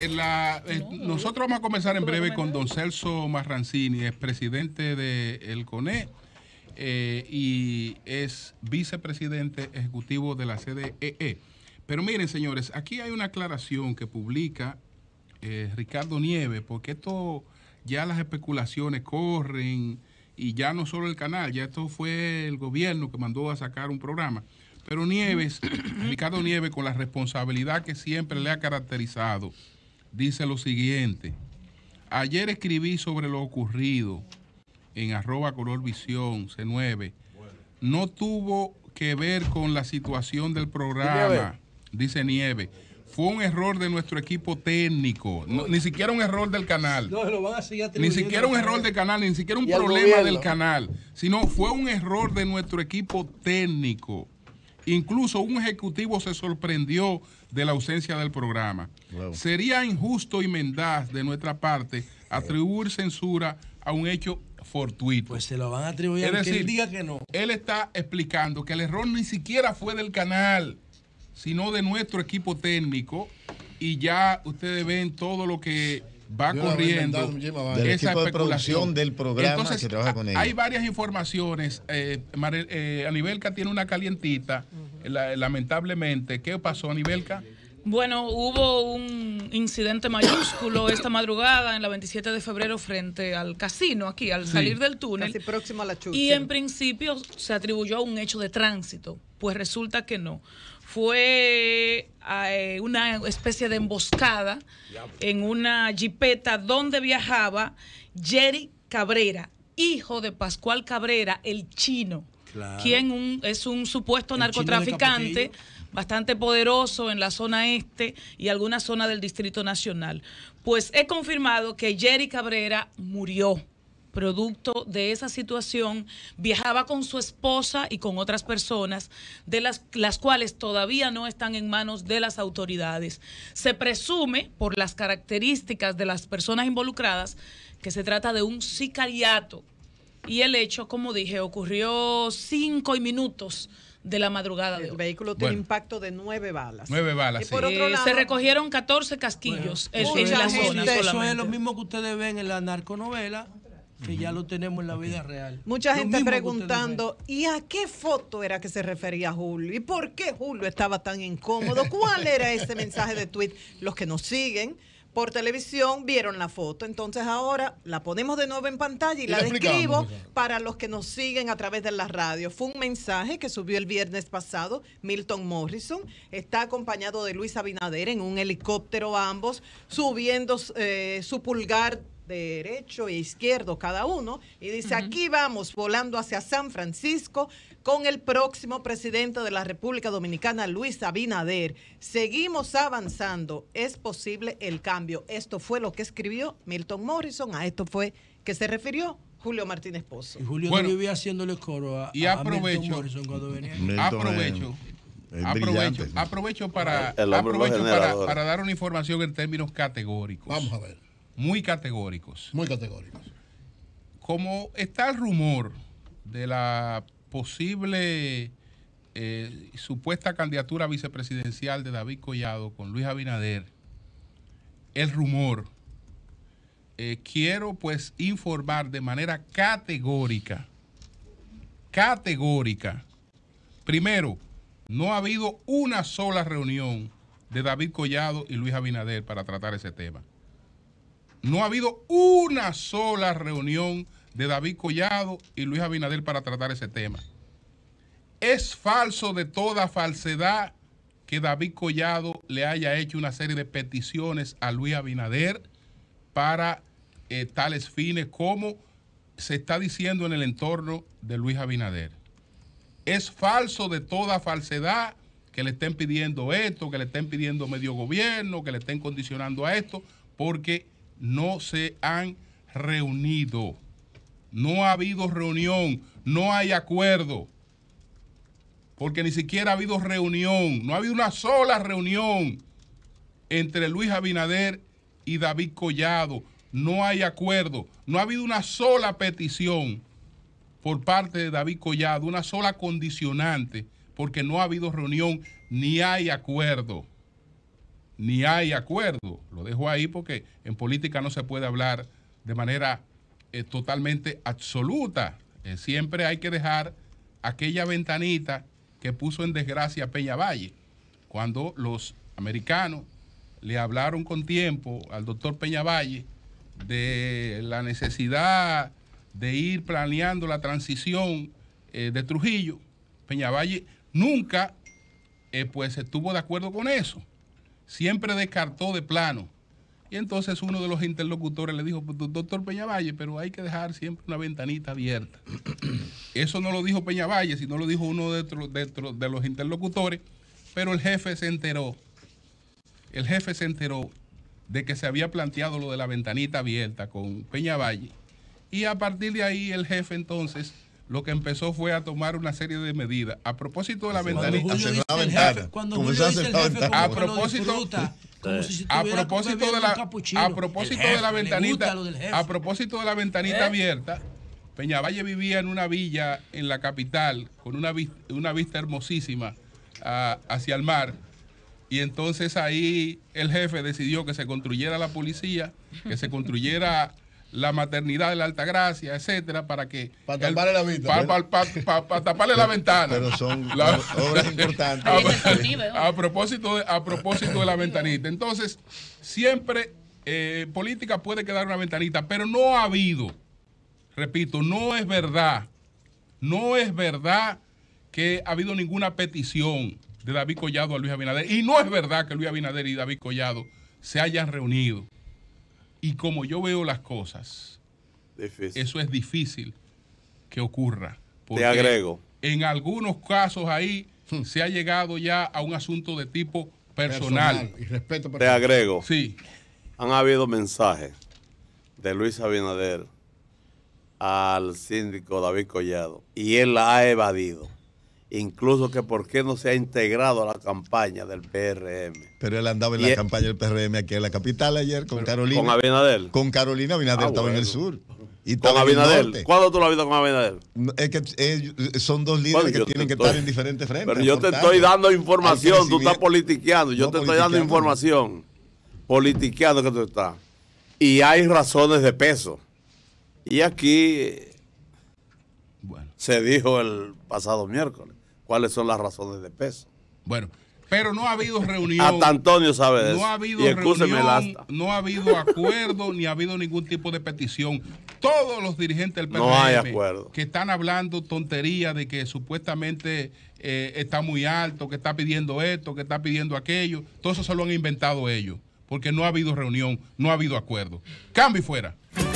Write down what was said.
Eh, nosotros vamos a comenzar en breve con don Celso Marrancini, es presidente del CONE eh, y es vicepresidente ejecutivo de la CDEE. E. Pero miren, señores, aquí hay una aclaración que publica eh, Ricardo Nieves, porque esto ya las especulaciones corren y ya no solo el canal, ya esto fue el gobierno que mandó a sacar un programa. Pero Nieves, Ricardo Nieves, con la responsabilidad que siempre le ha caracterizado, dice lo siguiente. Ayer escribí sobre lo ocurrido en arroba visión C9. No tuvo que ver con la situación del programa, dice Nieve. Fue un error de nuestro equipo técnico, ni siquiera un error del canal. ni siquiera un error del canal, ni siquiera un problema del canal, sino fue un error de nuestro equipo técnico. Incluso un ejecutivo se sorprendió de la ausencia del programa. Sería injusto y mendaz de nuestra parte atribuir censura a un hecho fortuito. Pues se lo van a atribuir es que que no. Él está explicando que el error ni siquiera fue del canal, sino de nuestro equipo técnico y ya ustedes ven todo lo que va corriendo esa equipo producción del programa que trabaja con ella. Hay varias informaciones. Eh, eh, Anibelca tiene una calientita, lamentablemente. ¿Qué pasó, Anibelca? Bueno, hubo un incidente mayúsculo esta madrugada en la 27 de febrero frente al casino, aquí, al salir del túnel. Casi próximo a la Y en principio se atribuyó a un hecho de tránsito. Pues resulta que no fue eh, una especie de emboscada en una jipeta donde viajaba Jerry Cabrera, hijo de Pascual Cabrera, el chino, quien es un supuesto narcotraficante bastante poderoso en la zona este y alguna zona del Distrito Nacional. Pues he confirmado que Jerry Cabrera murió producto de esa situación, viajaba con su esposa y con otras personas, de las, las cuales todavía no están en manos de las autoridades. Se presume, por las características de las personas involucradas, que se trata de un sicariato. Y el hecho, como dije, ocurrió cinco minutos de la madrugada. El de hoy. vehículo tiene impacto de nueve balas. Nueve balas. por otro eh, lado, se recogieron 14 casquillos la zona. Eso es lo mismo que ustedes ven en la narconovela que ya lo tenemos en la vida real. Mucha gente preguntando, ¿y a qué foto era que se refería Julio? ¿Y por qué Julio estaba tan incómodo? ¿Cuál era ese mensaje de tweet? Los que nos siguen por televisión vieron la foto. Entonces ahora la ponemos de nuevo en pantalla y, la describo para los que nos siguen a través de la radio. Fue un mensaje que subió el viernes pasado Milton Morrison. Está acompañado de Luis Abinader en un helicóptero ambos, subiendo eh, su pulgar derecho e izquierdo cada uno, y dice, aquí vamos volando hacia San Francisco con el próximo presidente de la República Dominicana, Luis Abinader. Seguimos avanzando, es posible el cambio. Esto fue lo que escribió Milton Morrison, a esto fue que se refirió Julio Martínez Pozo. Y Julio no vivía haciéndole coro a, y aprovecho, Morrison cuando venía. aprovecho. Aprovecho, para dar una información en términos categóricos. Vamos a ver muy categóricos. Muy categóricos. Como está el rumor de la posible eh, supuesta candidatura vicepresidencial de David Collado con Luis Abinader, el rumor, eh, quiero pues informar de manera categórica, categórica. Primero, no ha habido una sola reunión de David Collado y Luis Abinader para tratar ese tema. No ha habido una sola reunión de David Collado y Luis Abinader para tratar ese tema. Es falso de toda falsedad que David Collado le haya hecho una serie de peticiones a Luis Abinader para eh, tales fines como se está diciendo en el entorno de Luis Abinader. Es falso de toda falsedad que le estén pidiendo esto, que le estén pidiendo medio gobierno, que le estén condicionando a esto, porque no se han reunido. No ha habido reunión, no hay acuerdo. Porque ni siquiera ha habido reunión, no ha habido una sola reunión entre Luis Abinader y David Collado. No hay acuerdo, no ha habido una sola petición por parte de David Collado, una sola condicionante, porque no ha habido reunión ni hay acuerdo ni hay acuerdo. Lo dejo ahí porque en política no se puede hablar de manera eh, totalmente absoluta. Eh, siempre hay que dejar aquella ventanita que puso en desgracia Peña Valle, cuando los americanos le hablaron con tiempo al doctor Peña Valle de la necesidad de ir planeando la transición eh, de Trujillo. Peña Valle nunca pues estuvo de acuerdo con eso siempre descartó de plano. Y entonces uno de los interlocutores le dijo, pues, doctor Peñavalle, pero hay que dejar siempre una ventanita abierta. Eso no lo dijo Peñavalle, sino lo dijo uno de, de los interlocutores, pero el jefe se enteró. El jefe se enteró de que se había planteado lo de la ventanita abierta con Peñavalle. Y a partir de ahí el jefe entonces lo que empezó fue a tomar una serie de medidas. A propósito de la ventanita, a propósito, a propósito de la a propósito de la ventanita, a propósito de la ventanita abierta, Peñavalle vivía en una villa en la capital con una, vista hermosísima hacia el mar. Y entonces ahí el jefe decidió que se construyera la policía, que se construyera la maternidad de la gracia, etcétera, para que. Para taparle la ventana. Pero son ¿eh? A, propósito de, a propósito de la ventanita. Entonces, siempre eh, política puede quedar una ventanita, pero no ha habido, repito, no es verdad, no es verdad que ha habido ninguna petición de David Collado a Luis Abinader. Y no es verdad que Luis Abinader y David Collado se hayan reunido. Y como yo veo las cosas, eso es difícil que ocurra. Te agrego. En algunos casos ahí mm, se ha llegado ya a un asunto de tipo personal. Y respeto personal. Te agrego. Sí. Han habido mensajes de Luis Abinader al síndico David Collado y él la ha evadido incluso que por qué no se ha integrado a la campaña del PRM. Pero él andaba en la campaña del PRM aquí en la capital ayer con Carolina. Con Abinader. Con Carolina Abinadel ah, estaba en el sur. con Abinadel. ¿Cuándo tú lo has visto con Abinadel? es que son dos líderes que tienen que estar en diferentes frentes. Pero yo te estoy dando información, tú estás politiqueando, yo te estoy dando información, politiqueando que tú estás. Y hay razones de peso. Y aquí se dijo el pasado miércoles cuáles son las razones de peso. Bueno, pero no ha habido reunión. Hasta Antonio sabe no Ha habido no ha habido acuerdo ni ha habido ningún tipo de petición. Todos los dirigentes del PRM que están hablando tontería de que supuestamente eh, está muy alto, que está pidiendo esto, que está pidiendo aquello, todo eso se lo han inventado ellos, porque no ha habido reunión, no ha habido acuerdo. Cambio y fuera.